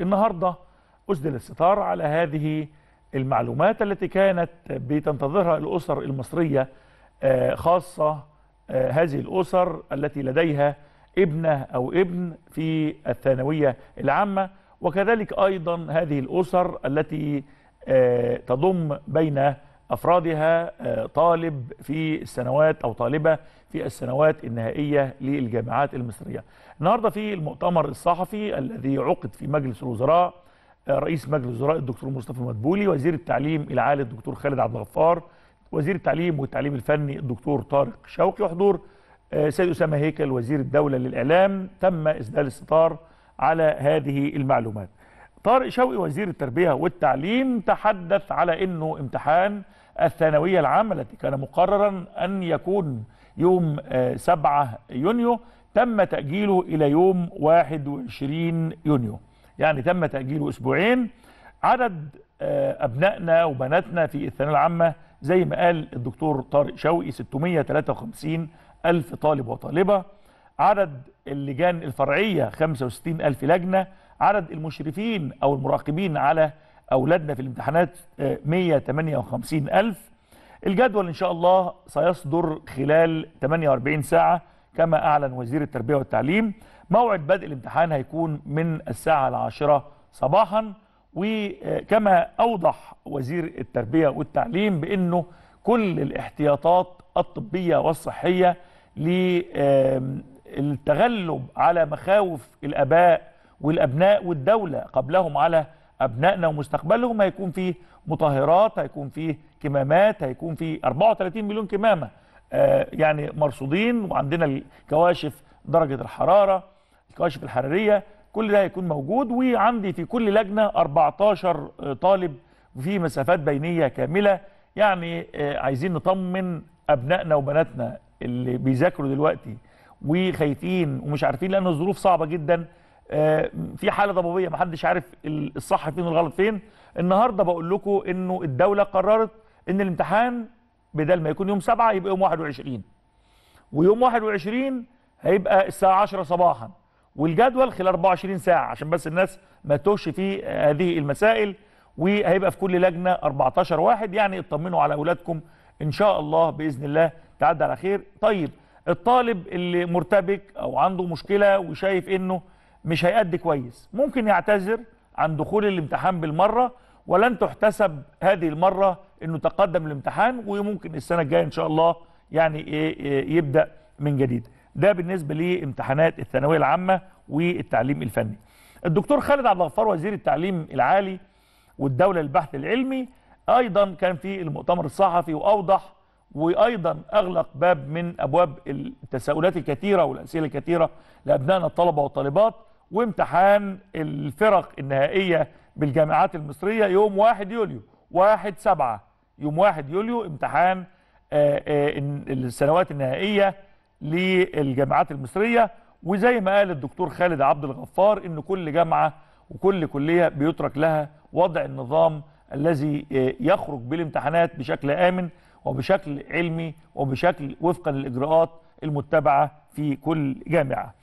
النهاردة أسدل الستار على هذه المعلومات التي كانت بتنتظرها الأسر المصرية آه، خاصة آه، هذه الأسر التي لديها ابنة أو ابن في الثانوية العامة وكذلك أيضا هذه الأسر التي آه، تضم بين أفرادها آه، طالب في السنوات أو طالبة في السنوات النهائية للجامعات المصرية النهاردة في المؤتمر الصحفي الذي عقد في مجلس الوزراء آه، رئيس مجلس الوزراء الدكتور مصطفى مدبولي وزير التعليم العالي الدكتور خالد عبد الغفار وزير التعليم والتعليم الفني الدكتور طارق شوقي وحضور آه، سيد أسامة هيكل وزير الدولة للإعلام تم إسدال الستار على هذه المعلومات طارق شوقي وزير التربية والتعليم تحدث على أنه امتحان الثانوية العامة التي كان مقررا أن يكون يوم 7 آه، يونيو تم تأجيله إلى يوم 21 يونيو يعني تم تأجيله أسبوعين عدد آه، أبنائنا وبناتنا في الثانوية العامة زي ما قال الدكتور طارق شوقي 653 ألف طالب وطالبة عدد اللجان الفرعية 65 ألف لجنة عدد المشرفين أو المراقبين على أولادنا في الامتحانات 158 آه، ألف الجدول إن شاء الله سيصدر خلال 48 ساعة كما أعلن وزير التربية والتعليم موعد بدء الامتحان هيكون من الساعة العاشرة صباحا وكما أوضح وزير التربية والتعليم بأنه كل الاحتياطات الطبية والصحية للتغلب على مخاوف الأباء والأبناء والدولة قبلهم على أبنائنا ومستقبلهم هيكون فيه مطهرات هيكون فيه كمامات هيكون فيه 34 مليون كمامة آه، يعني مرصودين وعندنا الكواشف درجة الحرارة الكواشف الحرارية كل ده هيكون موجود وعندي في كل لجنة 14 طالب وفي مسافات بينية كاملة يعني آه، عايزين نطمن أبنائنا وبناتنا اللي بيذاكروا دلوقتي وخايفين ومش عارفين لأن الظروف صعبة جداً في حاله ضبابيه محدش عارف الصح فين والغلط فين النهارده بقول لكم انه الدوله قررت ان الامتحان بدل ما يكون يوم 7 يبقى يوم 21 ويوم 21 هيبقى الساعه 10 صباحا والجدول خلال 24 ساعه عشان بس الناس ما تتوهش في هذه المسائل وهيبقى في كل لجنه 14 واحد يعني اطمنوا على اولادكم ان شاء الله باذن الله تعدي على خير طيب الطالب اللي مرتبك او عنده مشكله وشايف انه مش هيأدي كويس ممكن يعتذر عن دخول الامتحان بالمرة ولن تحتسب هذه المرة انه تقدم الامتحان وممكن السنة الجاية ان شاء الله يعني إيه، إيه، يبدأ من جديد ده بالنسبة لامتحانات الثانوية العامة والتعليم الفني الدكتور خالد عبد الغفار وزير التعليم العالي والدولة للبحث العلمي ايضا كان في المؤتمر الصحفي واوضح وايضا اغلق باب من ابواب التساؤلات الكثيره والاسئله الكثيره لابنائنا الطلبه والطالبات وامتحان الفرق النهائية بالجامعات المصرية يوم 1 يوليو 1 7 يوم 1 يوليو امتحان آه، آه، السنوات النهائية للجامعات المصرية وزي ما قال الدكتور خالد عبد الغفار ان كل جامعة وكل كلية بيترك لها وضع النظام الذي آه، يخرج بالامتحانات بشكل آمن وبشكل علمي وبشكل وفقا للإجراءات المتبعة في كل جامعة